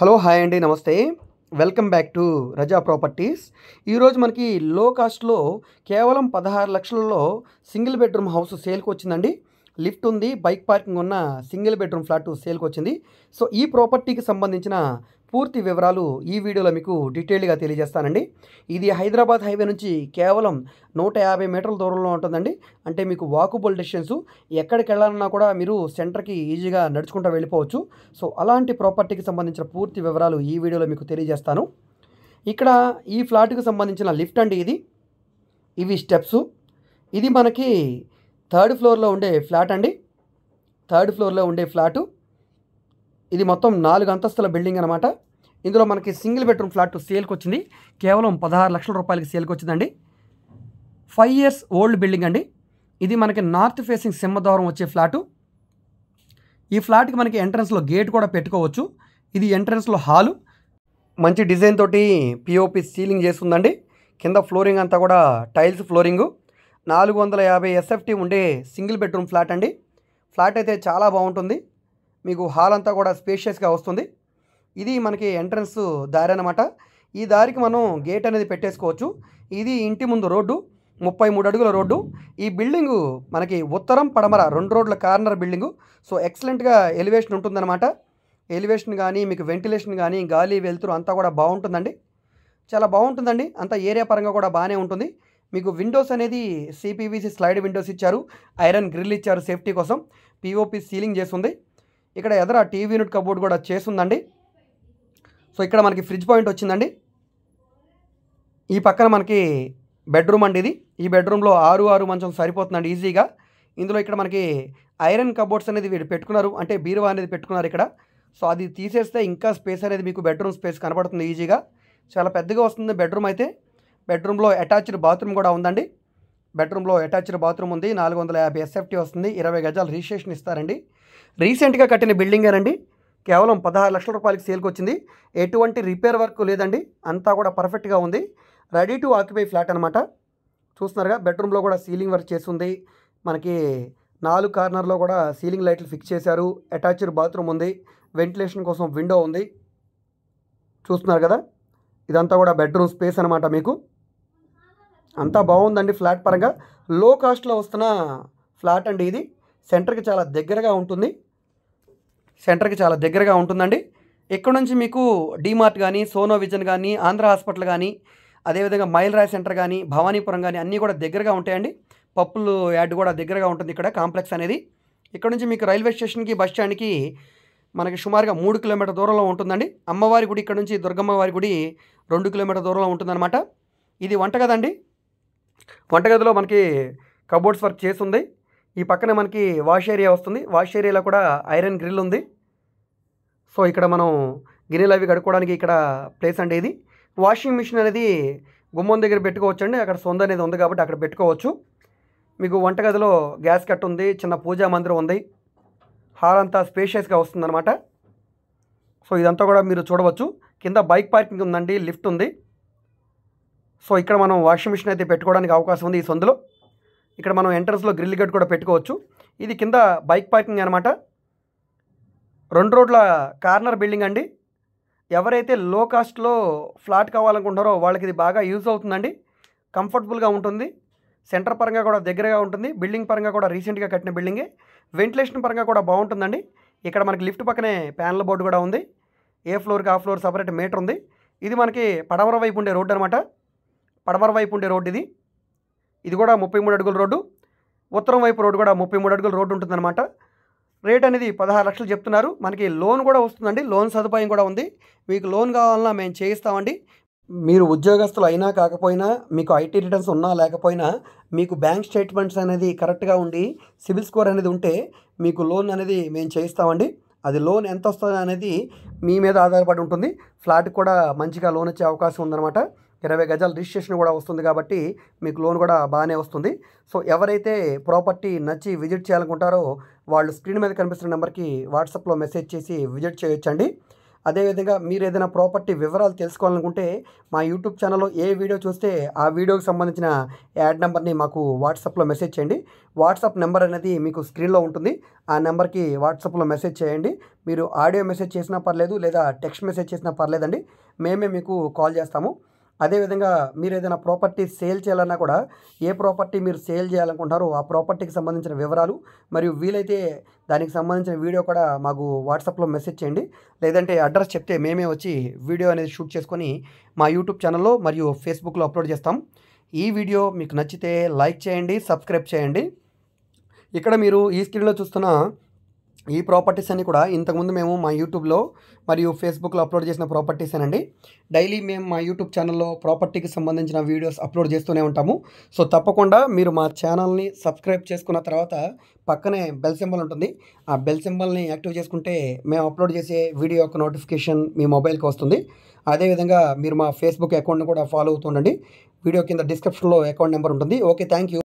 hello hi అండి నమస్తే welcome back to Raza properties ఈరోజు మనకి లో కాస్ట్లో కేవలం పదహారు లక్షలలో సింగిల్ బెడ్రూమ్ హౌస్ సేల్కి వచ్చిందండి లిఫ్ట్ ఉంది బైక్ పార్కింగ్ ఉన్న సింగిల్ బెడ్రూమ్ ఫ్లాట్ సేల్కి వచ్చింది సో ఈ ప్రాపర్టీకి సంబంధించిన పూర్తి వివరాలు ఈ వీడియోలో మీకు డీటెయిల్డ్గా తెలియజేస్తానండి ఇది హైదరాబాద్ హైవే నుంచి కేవలం నూట యాభై మీటర్ల దూరంలో ఉంటుందండి అంటే మీకు వాకుబుల్ డిస్టెన్స్ ఎక్కడికి వెళ్ళాలన్నా కూడా మీరు సెంటర్కి ఈజీగా నడుచుకుంటూ వెళ్ళిపోవచ్చు సో అలాంటి ప్రాపర్టీకి సంబంధించిన పూర్తి వివరాలు ఈ వీడియోలో మీకు తెలియజేస్తాను ఇక్కడ ఈ ఫ్లాట్కి సంబంధించిన లిఫ్ట్ అండి ఇది ఇవి స్టెప్స్ ఇది మనకి థర్డ్ ఫ్లోర్లో ఉండే ఫ్లాట్ అండి థర్డ్ ఫ్లోర్లో ఉండే ఫ్లాటు ఇది మొత్తం నాలుగు అంతస్తుల బిల్డింగ్ అనమాట ఇందులో మనకి సింగిల్ బెడ్రూమ్ ఫ్లాట్ సేల్కి వచ్చింది కేవలం పదహారు లక్షల రూపాయలకి సేల్కి వచ్చిందండి ఫైవ్ ఇయర్స్ ఓల్డ్ బిల్డింగ్ అండి ఇది మనకి నార్త్ ఫేసింగ్ సింహద్వారం వచ్చే ఫ్లాటు ఈ ఫ్లాట్కి మనకి ఎంట్రన్స్లో గేట్ కూడా పెట్టుకోవచ్చు ఇది ఎంట్రన్స్లో హాలు మంచి డిజైన్ తోటి పిఓపి సీలింగ్ చేస్తుందండి కింద ఫ్లోరింగ్ అంతా కూడా టైల్స్ ఫ్లోరింగు నాలుగు వందల యాభై ఎస్ఎఫ్టీ ఉండే సింగిల్ బెడ్రూమ్ ఫ్లాట్ అండి ఫ్లాట్ అయితే చాలా బాగుంటుంది మీకు హాల్ అంతా కూడా స్పేషియస్గా వస్తుంది ఇది మనకి ఎంట్రన్స్ దారి అనమాట ఈ దారికి మనం గేట్ అనేది పెట్టేసుకోవచ్చు ఇది ఇంటి ముందు రోడ్డు ముప్పై మూడు అడుగుల రోడ్డు ఈ బిల్డింగు మనకి ఉత్తరం పడమర రెండు రోడ్ల కార్నర్ బిల్డింగు సో ఎక్సలెంట్గా ఎలివేషన్ ఉంటుందన్నమాట ఎలివేషన్ కానీ మీకు వెంటిలేషన్ కానీ గాలి వెలుతురు అంతా కూడా బాగుంటుందండి చాలా బాగుంటుందండి అంతా ఏరియా పరంగా కూడా బాగానే ఉంటుంది మీకు విండోస్ అనేది సిపివిసి స్లైడ్ విండోస్ ఇచ్చారు ఐరన్ గ్రిల్ ఇచ్చారు సేఫ్టీ కోసం పిఓపి సీలింగ్ చేస్తుంది ఇక్కడ ఎదర టీవీ యూనిట్ కబోర్డ్ కూడా చేస్తుందండి సో ఇక్కడ మనకి ఫ్రిడ్జ్ పాయింట్ వచ్చిందండి ఈ పక్కన మనకి బెడ్రూమ్ అండి ఇది ఈ బెడ్రూమ్లో ఆరు ఆరు మంచం సరిపోతుందండి ఈజీగా ఇందులో ఇక్కడ మనకి ఐరన్ కబోర్డ్స్ అనేది వీడు పెట్టుకున్నారు అంటే బీరువా అనేది పెట్టుకున్నారు ఇక్కడ సో అది తీసేస్తే ఇంకా స్పేస్ అనేది మీకు బెడ్రూమ్ స్పేస్ కనబడుతుంది ఈజీగా చాలా పెద్దగా వస్తుంది బెడ్రూమ్ అయితే బెడ్రూమ్లో అటాచ్డ్ బాత్రూమ్ కూడా ఉందండి బెడ్రూమ్లో అటాచ్డ్ బాత్రూమ్ ఉంది నాలుగు వందల యాభై ఎస్ఎఫ్టీ వస్తుంది ఇరవై గజాలు రిజిస్ట్రేషన్ ఇస్తారండి రీసెంట్గా కట్టిన బిల్డింగేనండి కేవలం పదహారు లక్షల రూపాయలకి సేల్కి వచ్చింది ఎటువంటి రిపేర్ వర్క్ లేదండి అంతా కూడా పర్ఫెక్ట్గా ఉంది రెడీ టు ఆక్యుపై ఫ్లాట్ అనమాట చూస్తున్నారుగా బెడ్రూమ్లో కూడా సీలింగ్ వర్క్ ఉంది మనకి నాలుగు కార్నర్లో కూడా సీలింగ్ లైట్లు ఫిక్స్ చేశారు అటాచ్డ్ బాత్రూమ్ ఉంది వెంటిలేషన్ కోసం విండో ఉంది చూస్తున్నారు కదా ఇదంతా కూడా బెడ్రూమ్ స్పేస్ అనమాట మీకు అంతా బాగుందండి ఫ్లాట్ పరంగా లో కాస్ట్లో వస్తున్న ఫ్లాట్ అండి ఇది సెంటర్కి చాలా దగ్గరగా ఉంటుంది సెంటర్కి చాలా దగ్గరగా ఉంటుందండి ఇక్కడ నుంచి మీకు డీమార్ట్ కానీ సోనో విజన్ కానీ ఆంధ్ర హాస్పిటల్ కానీ అదేవిధంగా మైల్ రాయ్ సెంటర్ కానీ భవానీపురం కానీ అన్నీ కూడా దగ్గరగా ఉంటాయండి పప్పులు యాడ్ కూడా దగ్గరగా ఉంటుంది ఇక్కడ కాంప్లెక్స్ అనేది ఇక్కడ నుంచి మీకు రైల్వే స్టేషన్కి బస్ స్టాండ్కి మనకి సుమారుగా మూడు కిలోమీటర్ దూరంలో ఉంటుందండి అమ్మవారి గుడి ఇక్కడ నుంచి దుర్గమ్మవారి గుడి రెండు కిలోమీటర్ దూరంలో ఉంటుందన్నమాట ఇది వంట కదండి వంటగదిలో మనకి కబోర్డ్స్ వర్క్ చేసి ఉంది ఈ పక్కనే మనకి వాష్ ఏరియా వస్తుంది వాష్ ఏరియాలో కూడా ఐరన్ గ్రిల్ ఉంది సో ఇక్కడ మనం గిన్నెలు అవి కడుక్కోవడానికి ఇక్కడ ప్లేస్ అండి ఇది వాషింగ్ మిషన్ అనేది గుమ్మం దగ్గర పెట్టుకోవచ్చండి అక్కడ సొంత అనేది ఉంది కాబట్టి అక్కడ పెట్టుకోవచ్చు మీకు వంటగదిలో గ్యాస్ కట్ ఉంది చిన్న పూజా మందిరం ఉంది హాల్ అంతా స్పేషియస్గా వస్తుందన్నమాట సో ఇదంతా కూడా మీరు చూడవచ్చు కింద బైక్ పార్కింగ్ ఉందండి లిఫ్ట్ ఉంది సో ఇక్కడ మనం వాషింగ్ మిషన్ అయితే పెట్టుకోవడానికి అవకాశం ఉంది ఈ సందులో ఇక్కడ మనం ఎంట్రన్స్లో గ్రిల్ గేట్ కూడా పెట్టుకోవచ్చు ఇది కింద బైక్ పార్కింగ్ అనమాట రెండు రోడ్ల కార్నర్ బిల్డింగ్ అండి ఎవరైతే లో కాస్ట్లో ఫ్లాట్ కావాలనుకుంటారో వాళ్ళకి ఇది బాగా యూజ్ అవుతుందండి కంఫర్టబుల్గా ఉంటుంది సెంటర్ పరంగా కూడా దగ్గరగా ఉంటుంది బిల్డింగ్ పరంగా కూడా రీసెంట్గా కట్టిన బిల్డింగే వెంటిలేషన్ పరంగా కూడా బాగుంటుందండి ఇక్కడ మనకి లిఫ్ట్ పక్కనే ప్యానల్ బోర్డు కూడా ఉంది ఏ ఫ్లోర్కి ఆ ఫ్లోర్ సపరేట్ మీటర్ ఉంది ఇది మనకి పడమర వైపు ఉండే రోడ్డు అనమాట పడమర వైపు ఉండే రోడ్డు ఇది ఇది కూడా ముప్పై మూడు అడుగుల రోడ్డు ఉత్తరం వైపు రోడ్డు కూడా ముప్పై మూడు అడుగుల రోడ్డు ఉంటుందన్నమాట రేట్ అనేది పదహారు లక్షలు చెప్తున్నారు మనకి లోన్ కూడా వస్తుందండి లోన్ సదుపాయం కూడా ఉంది మీకు లోన్ కావాలన్నా మేము చేయిస్తామండి మీరు ఉద్యోగస్తులు అయినా కాకపోయినా మీకు ఐటీ రిటర్న్స్ ఉన్నా లేకపోయినా మీకు బ్యాంక్ స్టేట్మెంట్స్ అనేది కరెక్ట్గా ఉండి సివిల్ స్కోర్ అనేది ఉంటే మీకు లోన్ అనేది మేము చేయిస్తామండి అది లోన్ ఎంత వస్తుంది అనేది మీ మీద ఆధారపడి ఉంటుంది ఫ్లాట్ కూడా మంచిగా లోన్ వచ్చే అవకాశం ఉందన్నమాట ఇరవై గజాల రిజిస్ట్రేషన్ కూడా వస్తుంది కాబట్టి మీకు లోన్ కూడా బాగానే వస్తుంది సో ఎవరైతే ప్రాపర్టీ నచ్చి విజిట్ చేయాలనుకుంటారో వాళ్ళు స్క్రీన్ మీద కనిపిస్తున్న నెంబర్కి వాట్సాప్లో మెసేజ్ చేసి విజిట్ చేయొచ్చండి అదేవిధంగా మీరు ఏదైనా ప్రాపర్టీ వివరాలు తెలుసుకోవాలనుకుంటే మా యూట్యూబ్ ఛానల్లో ఏ వీడియో చూస్తే ఆ వీడియోకి సంబంధించిన యాడ్ నెంబర్ని మాకు వాట్సాప్లో మెసేజ్ చేయండి వాట్సాప్ నెంబర్ అనేది మీకు స్క్రీన్లో ఉంటుంది ఆ నెంబర్కి వాట్సాప్లో మెసేజ్ చేయండి మీరు ఆడియో మెసేజ్ చేసినా పర్లేదు లేదా టెక్స్ట్ మెసేజ్ చేసినా పర్లేదండి మేమే మీకు కాల్ చేస్తాము అదేవిధంగా మీరు ఏదైనా ప్రాపర్టీ సేల్ చేయాలన్నా కూడా ఏ ప్రాపర్టీ మీరు సేల్ చేయాలనుకుంటారో ఆ ప్రాపర్టీకి సంబంధించిన వివరాలు మరియు వీలైతే దానికి సంబంధించిన వీడియో కూడా మాకు వాట్సాప్లో మెసేజ్ చేయండి లేదంటే అడ్రస్ చెప్తే మేమే వచ్చి వీడియో అనేది షూట్ చేసుకొని మా యూట్యూబ్ ఛానల్లో మరియు ఫేస్బుక్లో అప్లోడ్ చేస్తాం ఈ వీడియో మీకు నచ్చితే లైక్ చేయండి సబ్స్క్రైబ్ చేయండి ఇక్కడ మీరు ఈ స్క్రీన్లో చూస్తున్న ఈ ప్రాపర్టీస్ అన్నీ కూడా ఇంతకుముందు మేము మా యూట్యూబ్లో మరియు ఫేస్బుక్లో అప్లోడ్ చేసిన ప్రాపర్టీస్ అండి డైలీ మేము మా యూట్యూబ్ ఛానల్లో ప్రాపర్టీకి సంబంధించిన వీడియోస్ అప్లోడ్ చేస్తూనే ఉంటాము సో తప్పకుండా మీరు మా ఛానల్ని సబ్స్క్రైబ్ చేసుకున్న తర్వాత పక్కనే బెల్ సింబల్ ఉంటుంది ఆ బెల్ సింబల్ని యాక్టివ్ చేసుకుంటే మేము అప్లోడ్ చేసే వీడియో యొక్క నోటిఫికేషన్ మీ మొబైల్కి వస్తుంది అదేవిధంగా మీరు మా ఫేస్బుక్ అకౌంట్ని కూడా ఫాలో అవుతుండండి వీడియో కింద డిస్క్రిప్షన్లో అకౌంట్ నెంబర్ ఉంటుంది ఓకే థ్యాంక్